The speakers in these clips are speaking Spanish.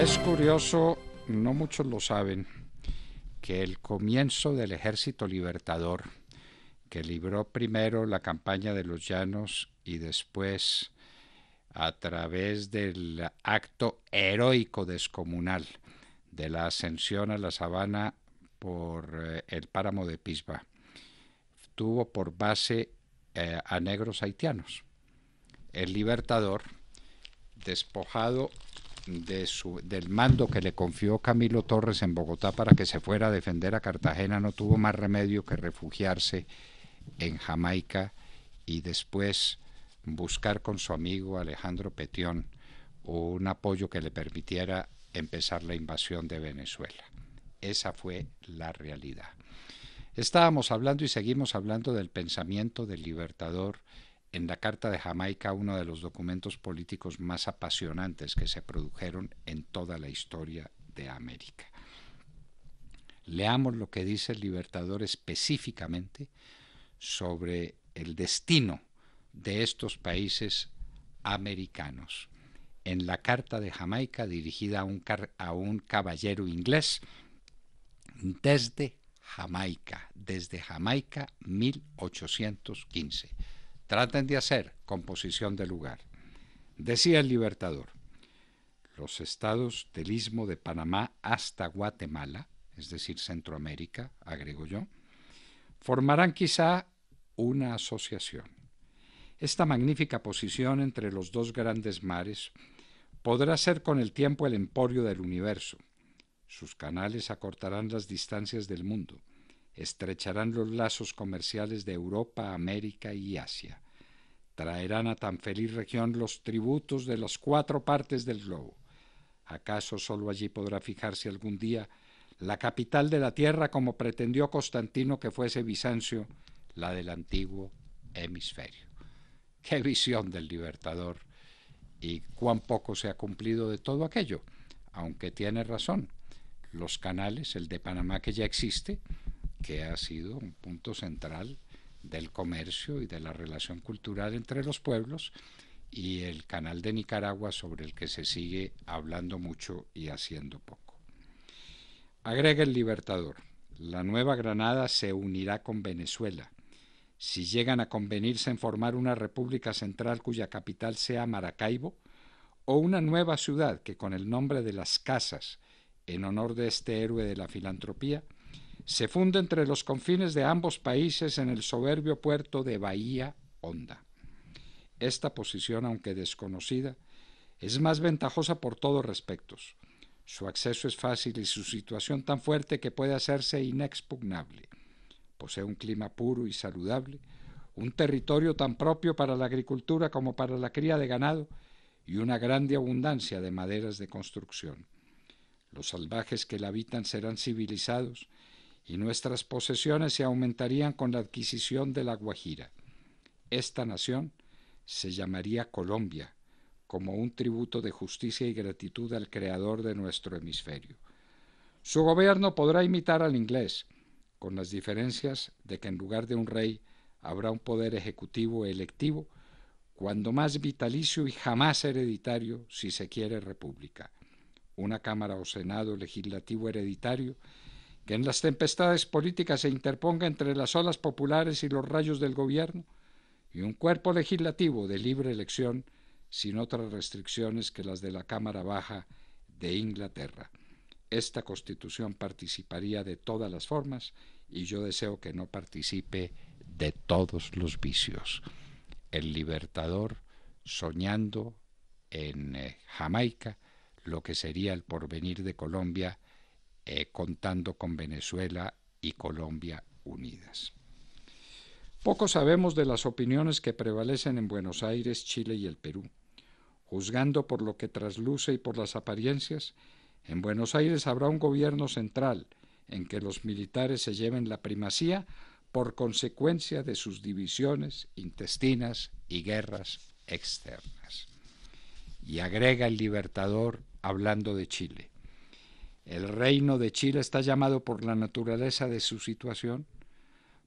Es curioso, no muchos lo saben, que el comienzo del ejército libertador, que libró primero la campaña de los llanos y después a través del acto heroico descomunal de la ascensión a la sabana por eh, el páramo de Pisba, tuvo por base eh, a negros haitianos. El libertador, despojado del mando que le confió Camilo Torres en Bogotá para que se fuera a defender a Cartagena no tuvo más remedio que refugiarse en Jamaica y después buscar con su amigo Alejandro Petión un apoyo que le permitiera empezar la invasión de Venezuela. Esa fue la realidad. Estábamos hablando y seguimos hablando del pensamiento del libertador en la Carta de Jamaica uno de los documentos políticos más apasionantes que se produjeron en toda la historia de América. Leamos lo que dice el Libertador específicamente sobre el destino de estos países americanos. En la Carta de Jamaica dirigida a un, a un caballero inglés desde Jamaica, desde Jamaica 1815 Traten de hacer composición de lugar. Decía el Libertador, los estados del istmo de Panamá hasta Guatemala, es decir, Centroamérica, agrego yo, formarán quizá una asociación. Esta magnífica posición entre los dos grandes mares podrá ser con el tiempo el emporio del universo. Sus canales acortarán las distancias del mundo estrecharán los lazos comerciales de Europa, América y Asia. Traerán a tan feliz región los tributos de las cuatro partes del globo. ¿Acaso sólo allí podrá fijarse algún día la capital de la tierra como pretendió Constantino que fuese Bizancio, la del antiguo hemisferio? ¡Qué visión del libertador! ¿Y cuán poco se ha cumplido de todo aquello? Aunque tiene razón, los canales, el de Panamá que ya existe, que ha sido un punto central del comercio y de la relación cultural entre los pueblos y el canal de Nicaragua sobre el que se sigue hablando mucho y haciendo poco. Agrega el Libertador, la Nueva Granada se unirá con Venezuela. Si llegan a convenirse en formar una república central cuya capital sea Maracaibo, o una nueva ciudad que con el nombre de las casas, en honor de este héroe de la filantropía, se funde entre los confines de ambos países en el soberbio puerto de Bahía Honda. Esta posición, aunque desconocida, es más ventajosa por todos respectos. Su acceso es fácil y su situación tan fuerte que puede hacerse inexpugnable. Posee un clima puro y saludable, un territorio tan propio para la agricultura como para la cría de ganado y una grande abundancia de maderas de construcción. Los salvajes que la habitan serán civilizados, y nuestras posesiones se aumentarían con la adquisición de La Guajira. Esta nación se llamaría Colombia, como un tributo de justicia y gratitud al creador de nuestro hemisferio. Su gobierno podrá imitar al inglés, con las diferencias de que en lugar de un rey habrá un poder ejecutivo electivo, cuando más vitalicio y jamás hereditario si se quiere república, una Cámara o Senado legislativo hereditario que en las tempestades políticas se interponga entre las olas populares y los rayos del gobierno, y un cuerpo legislativo de libre elección sin otras restricciones que las de la Cámara Baja de Inglaterra. Esta constitución participaría de todas las formas y yo deseo que no participe de todos los vicios. El libertador soñando en eh, Jamaica lo que sería el porvenir de Colombia eh, contando con Venezuela y Colombia unidas. Poco sabemos de las opiniones que prevalecen en Buenos Aires, Chile y el Perú. Juzgando por lo que trasluce y por las apariencias, en Buenos Aires habrá un gobierno central en que los militares se lleven la primacía por consecuencia de sus divisiones intestinas y guerras externas. Y agrega el libertador hablando de Chile. El reino de Chile está llamado por la naturaleza de su situación,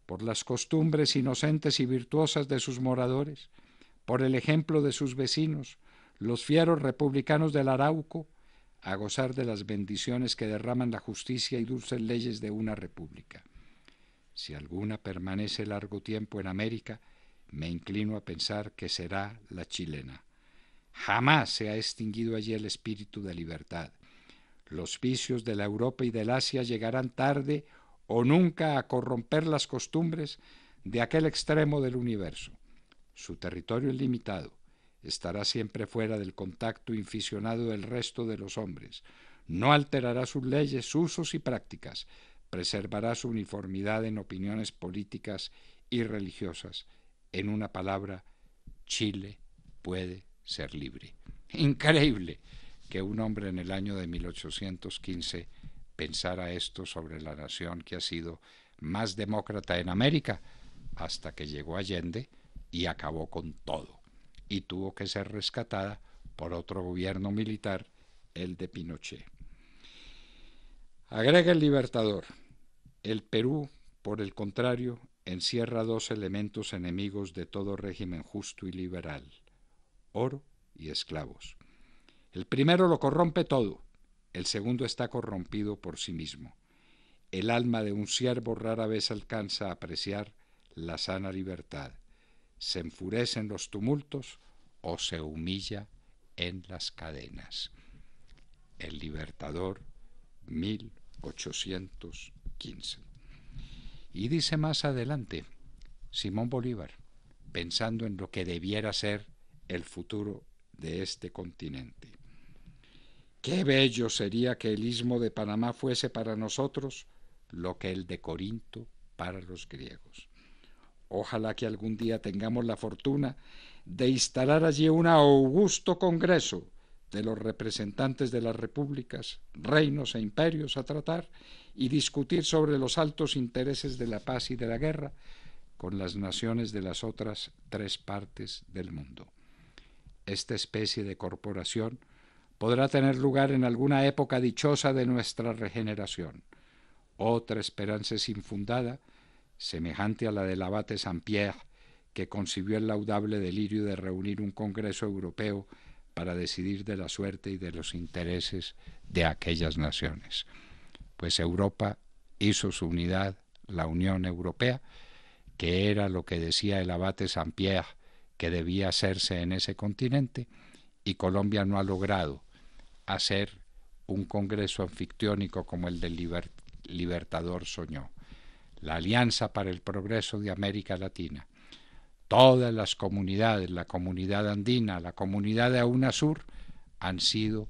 por las costumbres inocentes y virtuosas de sus moradores, por el ejemplo de sus vecinos, los fieros republicanos del Arauco, a gozar de las bendiciones que derraman la justicia y dulces leyes de una república. Si alguna permanece largo tiempo en América, me inclino a pensar que será la chilena. Jamás se ha extinguido allí el espíritu de libertad, los vicios de la Europa y del Asia llegarán tarde o nunca a corromper las costumbres de aquel extremo del universo. Su territorio es limitado, estará siempre fuera del contacto inficionado del resto de los hombres, no alterará sus leyes, usos y prácticas, preservará su uniformidad en opiniones políticas y religiosas. En una palabra, Chile puede ser libre. Increíble que un hombre en el año de 1815 pensara esto sobre la nación que ha sido más demócrata en América hasta que llegó Allende y acabó con todo y tuvo que ser rescatada por otro gobierno militar, el de Pinochet. Agrega el Libertador, el Perú, por el contrario, encierra dos elementos enemigos de todo régimen justo y liberal, oro y esclavos. El primero lo corrompe todo, el segundo está corrompido por sí mismo. El alma de un siervo rara vez alcanza a apreciar la sana libertad. Se enfurece en los tumultos o se humilla en las cadenas. El Libertador, 1815. Y dice más adelante Simón Bolívar, pensando en lo que debiera ser el futuro de este continente. Qué bello sería que el istmo de Panamá fuese para nosotros lo que el de Corinto para los griegos. Ojalá que algún día tengamos la fortuna de instalar allí un augusto Congreso de los representantes de las repúblicas, reinos e imperios a tratar y discutir sobre los altos intereses de la paz y de la guerra con las naciones de las otras tres partes del mundo. Esta especie de corporación podrá tener lugar en alguna época dichosa de nuestra regeneración. Otra esperanza es infundada, semejante a la del abate Saint-Pierre, que concibió el laudable delirio de reunir un Congreso Europeo para decidir de la suerte y de los intereses de aquellas naciones. Pues Europa hizo su unidad, la Unión Europea, que era lo que decía el abate Saint-Pierre que debía hacerse en ese continente, y Colombia no ha logrado, hacer un congreso anfictiónico como el del Libertador soñó, la Alianza para el Progreso de América Latina. Todas las comunidades, la comunidad andina, la comunidad de AUNASUR, han sido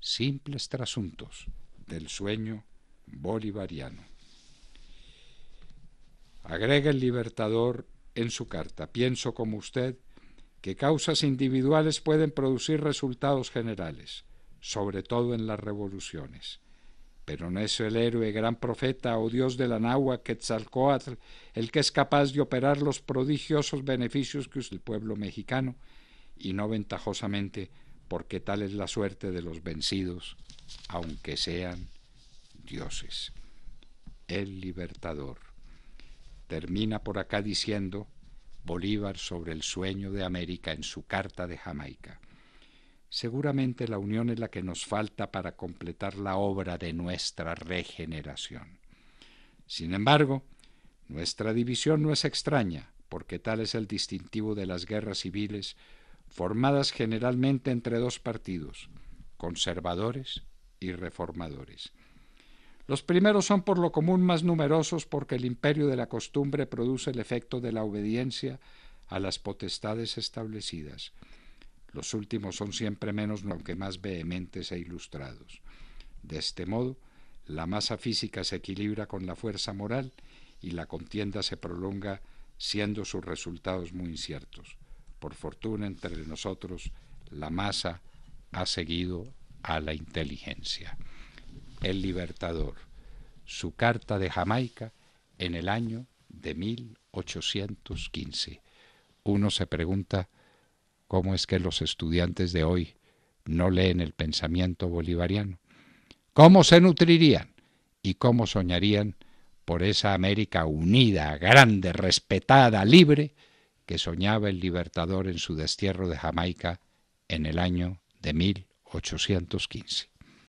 simples trasuntos del sueño bolivariano. Agrega el Libertador en su carta, pienso como usted que causas individuales pueden producir resultados generales sobre todo en las revoluciones. Pero no es el héroe, gran profeta o dios de la nahua, Quetzalcoatl, el que es capaz de operar los prodigiosos beneficios que usa el pueblo mexicano, y no ventajosamente, porque tal es la suerte de los vencidos, aunque sean dioses. El libertador. Termina por acá diciendo Bolívar sobre el sueño de América en su carta de Jamaica seguramente la unión es la que nos falta para completar la obra de nuestra regeneración. Sin embargo, nuestra división no es extraña, porque tal es el distintivo de las guerras civiles formadas generalmente entre dos partidos, conservadores y reformadores. Los primeros son por lo común más numerosos porque el imperio de la costumbre produce el efecto de la obediencia a las potestades establecidas, los últimos son siempre menos, aunque más vehementes e ilustrados. De este modo, la masa física se equilibra con la fuerza moral y la contienda se prolonga siendo sus resultados muy inciertos. Por fortuna entre nosotros, la masa ha seguido a la inteligencia. El Libertador, su carta de Jamaica en el año de 1815. Uno se pregunta, cómo es que los estudiantes de hoy no leen el pensamiento bolivariano, cómo se nutrirían y cómo soñarían por esa América unida, grande, respetada, libre, que soñaba el libertador en su destierro de Jamaica en el año de 1815.